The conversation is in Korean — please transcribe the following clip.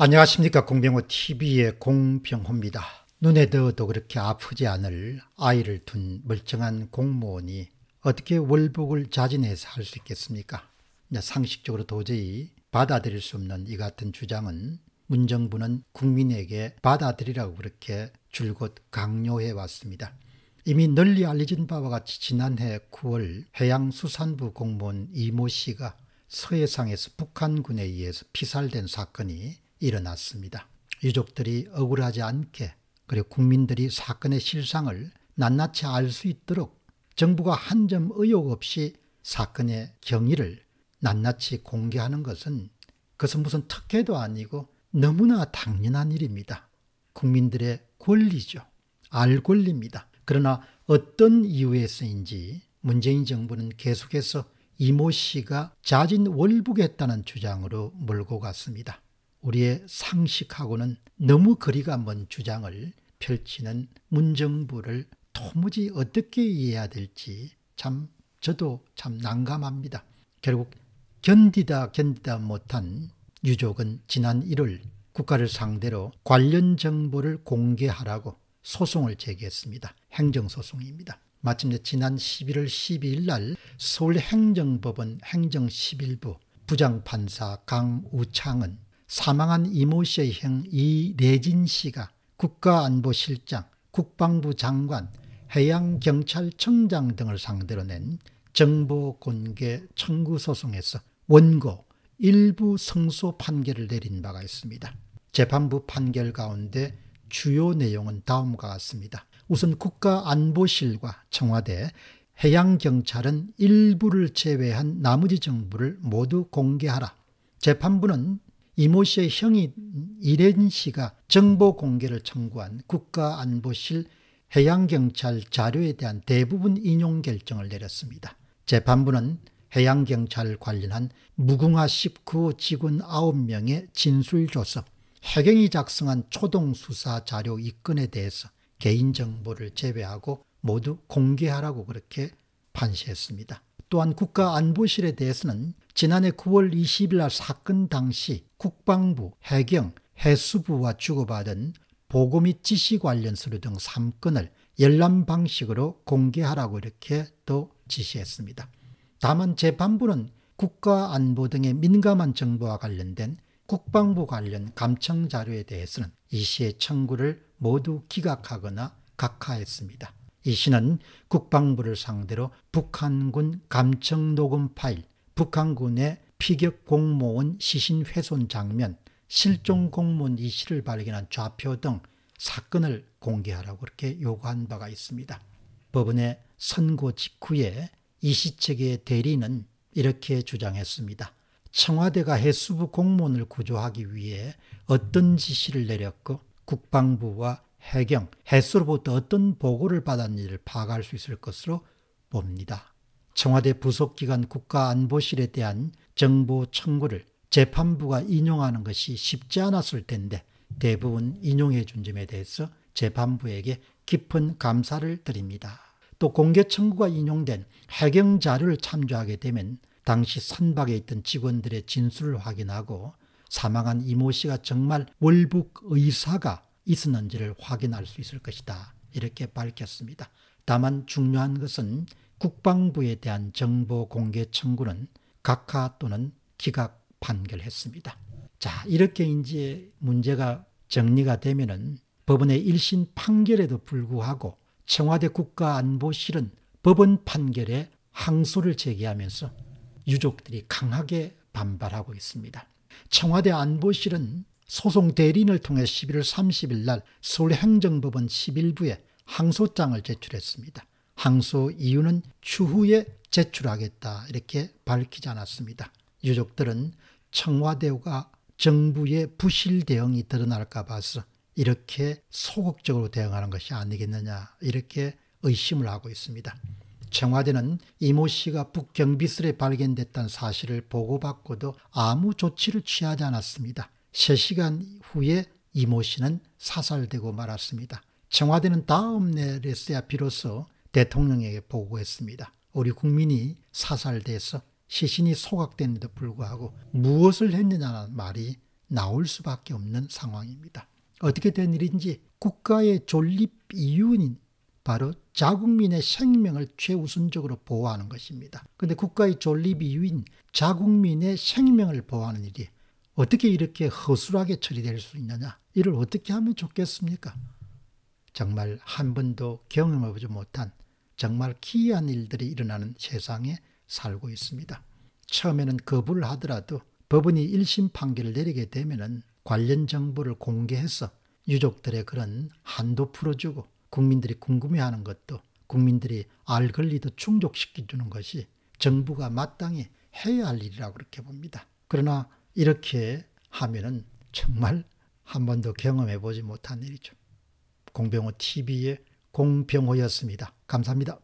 안녕하십니까 공병호 TV의 공병호입니다. 눈에 넣어도 그렇게 아프지 않을 아이를 둔 멀쩡한 공무원이 어떻게 월북을 자진해서 할 수 있겠습니까? 상식적으로 도저히 받아들일 수 없는 이 같은 주장은 문정부는 국민에게 받아들이라고 그렇게 줄곧 강요해 왔습니다. 이미 널리 알려진 바와 같이 지난해 9월 해양수산부 공무원 이모 씨가 서해상에서 북한군에 의해서 피살된 사건이 일어났습니다. 유족들이 억울하지 않게 그리고 국민들이 사건의 실상을 낱낱이 알 수 있도록 정부가 한 점 의혹 없이 사건의 경위를 낱낱이 공개하는 것은 그것은 무슨 특혜도 아니고 너무나 당연한 일입니다. 국민들의 권리죠. 알 권리입니다. 그러나 어떤 이유에서인지 문재인 정부는 계속해서 이모 씨가 자진 월북했다는 주장으로 몰고 갔습니다. 우리의 상식하고는 너무 거리가 먼 주장을 펼치는 문정부를 도무지 어떻게 이해해야 될지 참 저도 참 난감합니다. 결국 견디다 견디다 못한 유족은 지난 1월 국가를 상대로 관련 정보를 공개하라고 소송을 제기했습니다. 행정소송입니다. 마침내 지난 11월 12일 날 서울행정법원 행정11부 부장판사 강우창은 사망한 이모 씨의 형이내진 씨가 국가안보실장, 국방부 장관, 해양경찰청장 등을 상대로 낸 정보공개 청구소송에서 원고 일부 승소 판결을 내린 바가 있습니다. 재판부 판결 가운데 주요 내용은 다음과 같습니다. 우선 국가안보실과 청와대, 해양경찰은 일부를 제외한 나머지 정부를 모두 공개하라. 재판부는 이모 씨의 형이 이렌 씨가 정보 공개를 청구한 국가안보실 해양경찰 자료에 대한 대부분 인용 결정을 내렸습니다. 재판부는 해양경찰 관련한 무궁화 19 직원 9명의 진술조서, 해경이 작성한 초동수사 자료 입건에 대해서 개인정보를 제외하고 모두 공개하라고 그렇게 판시했습니다. 또한 국가안보실에 대해서는 지난해 9월 20일 날 사건 당시 국방부, 해경, 해수부와 주고받은 보고 및 지시 관련 서류 등 3건을 열람 방식으로 공개하라고 이렇게 또 지시했습니다. 다만 재판부는 국가안보 등의 민감한 정보와 관련된 국방부 관련 감청 자료에 대해서는 이 시의 청구를 모두 기각하거나 각하했습니다. 이 시는 국방부를 상대로 북한군 감청녹음 파일, 북한군의 피격 공무원 시신 훼손 장면, 실종 공무원 이 시를 발견한 좌표 등 사건을 공개하라고 그렇게 요구한 바가 있습니다. 법원의 선고 직후에 이 시책의 대리는 이렇게 주장했습니다. 청와대가 해수부 공무원을 구조하기 위해 어떤 지시를 내렸고 국방부와 해경, 해수로부터 어떤 보고를 받았는지를 파악할 수 있을 것으로 봅니다. 청와대 부속기관 국가안보실에 대한 정보 청구를 재판부가 인용하는 것이 쉽지 않았을 텐데 대부분 인용해 준 점에 대해서 재판부에게 깊은 감사를 드립니다. 또 공개 청구가 인용된 해경 자료를 참조하게 되면 당시 선박에 있던 직원들의 진술을 확인하고 사망한 이모 씨가 정말 월북 의사가 있었는지를 확인할 수 있을 것이다. 이렇게 밝혔습니다. 다만 중요한 것은 국방부에 대한 정보 공개 청구는 각하 또는 기각 판결했습니다. 자, 이렇게 이제 문제가 정리가 되면은 법원의 1심 판결에도 불구하고 청와대 국가안보실은 법원 판결에 항소를 제기하면서 유족들이 강하게 반발하고 있습니다. 청와대 안보실은 소송 대리인을 통해 11월 30일 날 서울행정법원 11부에 항소장을 제출했습니다. 항소 이유는 추후에 제출하겠다 이렇게 밝히지 않았습니다. 유족들은 청와대가 정부의 부실 대응이 드러날까 봐서 이렇게 소극적으로 대응하는 것이 아니겠느냐 이렇게 의심을 하고 있습니다. 청와대는 이모 씨가 북경비슬에 발견됐다는 사실을 보고받고도 아무 조치를 취하지 않았습니다. 3시간 후에 이모 씨는 사살되고 말았습니다. 청와대는 다음 날에서야 비로소 대통령에게 보고했습니다. 우리 국민이 사살돼서 시신이 소각됨에도 불구하고 무엇을 했느냐는 말이 나올 수밖에 없는 상황입니다. 어떻게 된 일인지 국가의 존립 이유인 바로 자국민의 생명을 최우선적으로 보호하는 것입니다. 그런데 국가의 존립 이유인 자국민의 생명을 보호하는 일이 어떻게 이렇게 허술하게 처리될 수 있느냐? 이를 어떻게 하면 좋겠습니까? 정말 한 번도 경험해보지 못한 정말 기이한 일들이 일어나는 세상에 살고 있습니다. 처음에는 거부를 하더라도 법원이 1심 판결을 내리게 되면 관련 정보를 공개해서 유족들의 그런 한도 풀어주고 국민들이 궁금해하는 것도 국민들이 알 권리도 충족시켜주는 것이 정부가 마땅히 해야 할 일이라고 그렇게 봅니다. 그러나 이렇게 하면은 정말 한 번도 경험해 보지 못한 일이죠. 공병호 TV의 공병호였습니다. 감사합니다.